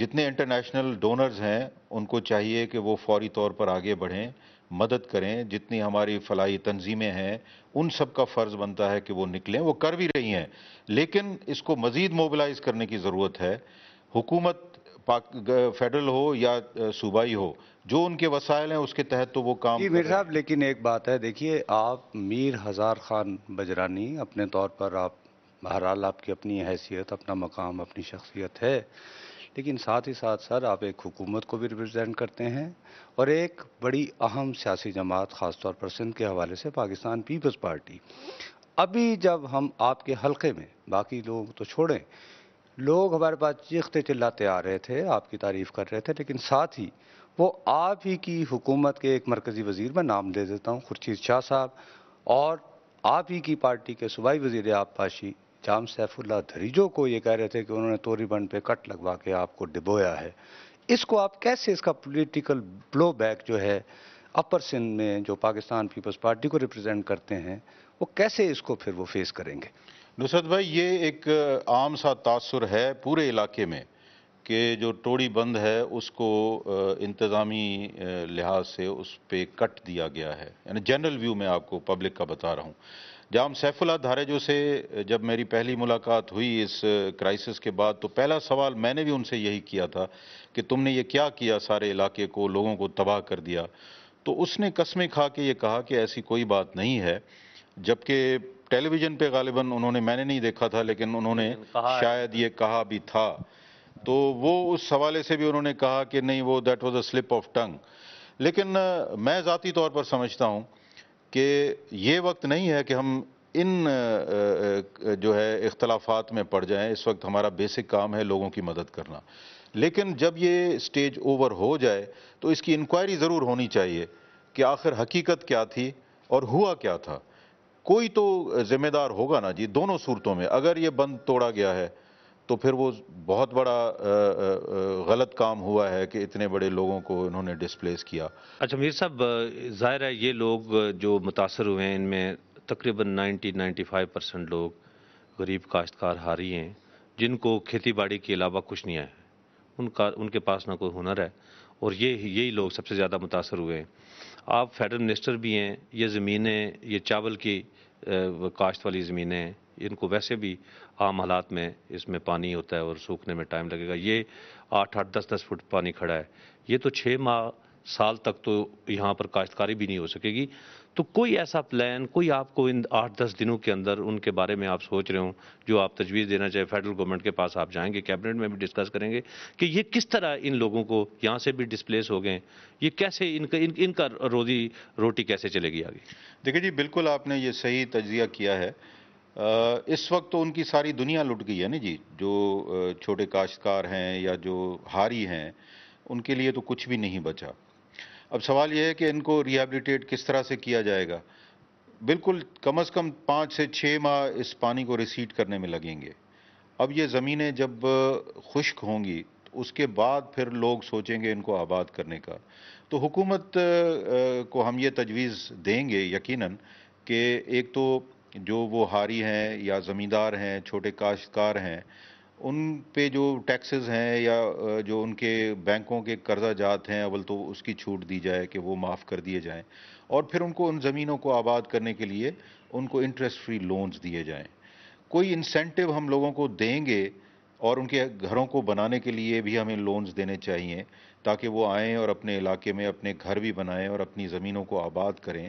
जितने international donors हैं उनको चाहिए कि वो फौरी तौर पर आगे बढ़ें मदद करें जितनी हमारी फलाही तंजीमें हैं उन सब का फ़र्ज़ बनता है कि वो निकलें वो कर भी रही हैं लेकिन इसको मज़ीद मोबिलाइज करने की ज़रूरत है हुकूमत पाक फेडरल हो या सूबाई हो जो उनके वसायल हैं उसके तहत तो वो काम मीर साहब लेकिन एक बात है देखिए आप मीर हज़ार खान बजरानी अपने तौर पर आप बहरहाल आपकी अपनी हैसियत अपना मकाम अपनी शख्सियत है लेकिन साथ ही साथ सर आप एक हुकूमत को भी रिप्रेजेंट करते हैं और एक बड़ी अहम सियासी जमात ख़ासतौर पर सिंध के हवाले से पाकिस्तान पीपल्स पार्टी अभी जब हम आपके हलके में बाकी लोग तो छोड़ें लोग हमारे पास चीखते चिल्लाते आ रहे थे आपकी तारीफ़ कर रहे थे लेकिन साथ ही वो आप ही की हुकूमत के एक मरकज़ी वजीर में नाम दे देता हूँ खुर्शीद शाह साहब और आप ही की पार्टी के सूबाई वजीर आबपाशी जाम सैफुल्ला धरीजो को ये कह रहे थे कि उन्होंने तोरीबंड पे कट लगवा के आपको डिबोया है इसको आप कैसे इसका पॉलिटिकल ब्लो बैक जो है अपर सिंध में जो पाकिस्तान पीपल्स पार्टी को रिप्रेजेंट करते हैं वो कैसे इसको फिर वो फेस करेंगे नुसरत भाई ये एक आम सा तासर है पूरे इलाके में कि जो टोड़ी बंद है उसको इंतज़ामी लिहाज से उस पर कट दिया गया है यानी जनरल व्यू में आपको पब्लिक का बता रहा हूँ जाम सैफुल्ला धारेजो से जब मेरी पहली मुलाकात हुई इस क्राइसिस के बाद तो पहला सवाल मैंने भी उनसे यही किया था कि तुमने ये क्या किया सारे इलाके को लोगों को तबाह कर दिया तो उसने कस्में खा के ये कहा कि ऐसी कोई बात नहीं है जबकि टेलीविज़न पे गालिबा उन्होंने मैंने नहीं देखा था लेकिन उन्होंने शायद ये कहा भी था तो वो उस हवाले से भी उन्होंने कहा कि नहीं वो that was a slip of tongue लेकिन मैं ज़ाती तौर पर समझता हूँ कि ये वक्त नहीं है कि हम इन जो है इख्तलाफात में पड़ जाएं इस वक्त हमारा बेसिक काम है लोगों की मदद करना लेकिन जब ये स्टेज ओवर हो जाए तो इसकी इंक्वायरी ज़रूर होनी चाहिए कि आखिर हकीकत क्या थी और हुआ क्या था कोई तो ज़िम्मेदार होगा ना जी दोनों सूरतों में अगर ये बंद तोड़ा गया है तो फिर वो बहुत बड़ा गलत काम हुआ है कि इतने बड़े लोगों को इन्होंने डिस्प्लेस किया अच्छा मीर साहब ज़ाहिर है ये लोग जो मुतासर हुए हैं इनमें तकरीबन 90-95 परसेंट लोग गरीब काश्तकार हारी हैं जिनको खेती बाड़ी के अलावा कुछ नहीं आया है उनका उनके पास ना कोई हुनर है और ये यही लोग सबसे ज़्यादा मुतासर हुए हैं आप फेडरल मिनिस्टर भी हैं ये ज़मीनें ये चावल की काश्त वाली ज़मीनें इनको वैसे भी आम हालात में इसमें पानी होता है और सूखने में टाइम लगेगा ये आठ आठ दस दस फुट पानी खड़ा है ये तो छः माह साल तक तो यहाँ पर काश्तकारी भी नहीं हो सकेगी तो कोई ऐसा प्लान कोई आपको इन आठ दस दिनों के अंदर उनके बारे में आप सोच रहे हो जो आप तजवीज़ देना चाहे फेडरल गवर्नमेंट के पास आप जाएंगे कैबिनेट में भी डिस्कस करेंगे कि ये किस तरह इन लोगों को यहाँ से भी डिस्प्लेस हो गए ये कैसे इनका इन, इनका रोजी रोटी कैसे चलेगी आगे देखिए जी बिल्कुल आपने ये सही तजिया किया है इस वक्त तो उनकी सारी दुनिया लुट गई है ना जी जो छोटे काश्तकार हैं या जो हारी हैं उनके लिए तो कुछ भी नहीं बचा अब सवाल यह है कि इनको रिहेबिलिटेट किस तरह से किया जाएगा बिल्कुल कम से कम पाँच से छः माह इस पानी को रिसीट करने में लगेंगे अब ये ज़मीनें जब खुश्क होंगी तो उसके बाद फिर लोग सोचेंगे इनको आबाद करने का तो हुकूमत को हम ये तजवीज़ देंगे यकीनन कि एक तो जो वो हारी हैं या ज़मींदार हैं छोटे काश्तकार हैं उन पे जो टैक्सेस हैं या जो उनके बैंकों के कर्जा जात हैं अवल तो उसकी छूट दी जाए कि वो माफ़ कर दिए जाएं और फिर उनको उन ज़मीनों को आबाद करने के लिए उनको इंटरेस्ट फ्री लोन्स दिए जाएं कोई इंसेंटिव हम लोगों को देंगे और उनके घरों को बनाने के लिए भी हमें लोन्स देने चाहिए ताकि वो आएँ और अपने इलाके में अपने घर भी बनाएँ और अपनी ज़मीनों को आबाद करें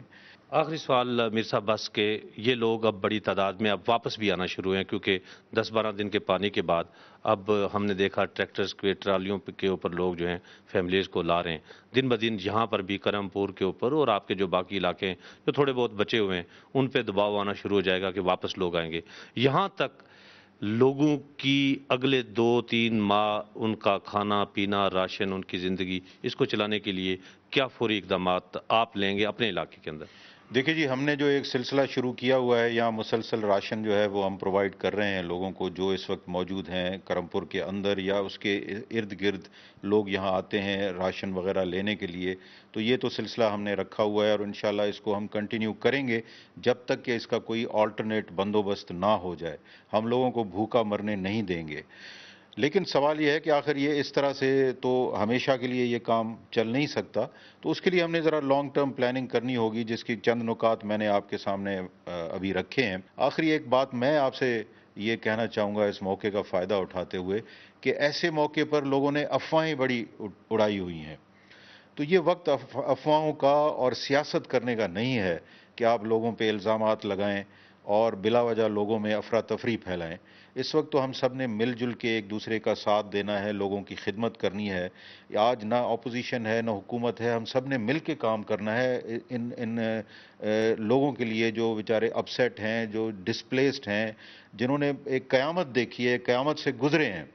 आखिरी सवाल मिर्सा बस के ये लोग अब बड़ी तादाद में अब वापस भी आना शुरू हैं क्योंकि 10-12 दिन के पानी के बाद अब हमने देखा ट्रैक्टर्स के ट्रालियों के ऊपर लोग जो हैं फैमिलीज़ को ला रहे हैं दिन ब दिन यहाँ पर भी करमपुर के ऊपर और आपके जो बाकी इलाके हैं जो थोड़े बहुत बचे हुए हैं उन पर दबाव आना शुरू हो जाएगा कि वापस लोग आएंगे यहाँ तक लोगों की अगले दो तीन माह उनका खाना पीना राशन उनकी ज़िंदगी इसको चलाने के लिए क्या फौरी इकदाम आप लेंगे अपने इलाके के अंदर देखिए जी हमने जो एक सिलसिला शुरू किया हुआ है यहाँ मुसलसल राशन जो है वो हम प्रोवाइड कर रहे हैं लोगों को जो इस वक्त मौजूद हैं करमपुर के अंदर या उसके इर्द गिर्द लोग यहाँ आते हैं राशन वगैरह लेने के लिए तो ये तो सिलसिला हमने रखा हुआ है और इन इसको हम कंटिन्यू करेंगे जब तक कि इसका कोई ऑल्टरनेट बंदोबस्त ना हो जाए हम लोगों को भूखा मरने नहीं देंगे लेकिन सवाल यह है कि आखिर ये इस तरह से तो हमेशा के लिए ये काम चल नहीं सकता तो उसके लिए हमने ज़रा लॉन्ग टर्म प्लानिंग करनी होगी जिसकी चंद नुकात मैंने आपके सामने अभी रखे हैं आखिरी एक बात मैं आपसे ये कहना चाहूँगा इस मौके का फ़ायदा उठाते हुए कि ऐसे मौके पर लोगों ने अफवाहें बड़ी उड़ाई हुई हैं तो ये वक्त अफवाहों का और सियासत करने का नहीं है कि आप लोगों पर इल्ज़ाम लगाएं और बिला वजह लोगों में अफरा तफरी फैलाएं इस वक्त तो हम सब ने मिलजुल के एक दूसरे का साथ देना है लोगों की खिदमत करनी है आज ना अपोजिशन है ना हुकूमत है हम सब ने मिल के काम करना है इन इन लोगों के लिए जो बेचारे अपसेट हैं जो डिस्प्लेस्ड हैं जिन्होंने एक क़्यामत देखी है क़्यामत से गुजरे हैं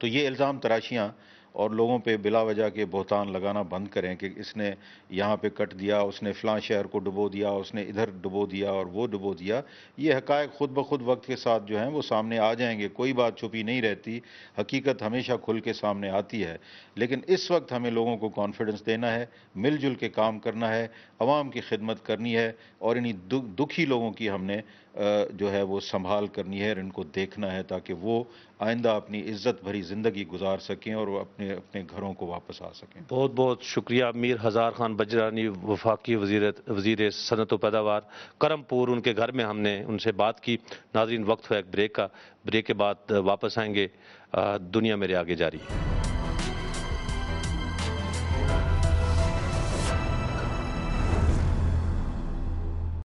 तो ये इल्ज़ाम तराशियाँ और लोगों पे बिला वजह के बोहतान लगाना बंद करें कि इसने यहाँ पे कट दिया उसने फ़लाँ शहर को डुबो दिया उसने इधर डुबो दिया और वो डुबो दिया ये हकायक ख़ुद ब खुद वक्त के साथ जो हैं वो सामने आ जाएंगे कोई बात छुपी नहीं रहती हकीकत हमेशा खुल के सामने आती है लेकिन इस वक्त हमें लोगों को कॉन्फिडेंस देना है मिलजुल के काम करना है आवाम की खिदमत करनी है और इन्हीं दुखी लोगों की हमने जो है वो संभाल करनी है और इनको देखना है ताकि वो आइंदा अपनी इज़्ज़त भरी ज़िंदगी गुजार सकें और अपने अपने घरों को वापस आ सकें बहुत बहुत शुक्रिया मीर हज़ार खान बजरानी वफाकी वजीर वजीर सनत पैदावार करमपुर उनके घर में हमने उनसे बात की नाजरीन वक्त हुआ एक ब्रेक का ब्रेक के बाद वापस आएंगे दुनिया मेरे आगे जारी है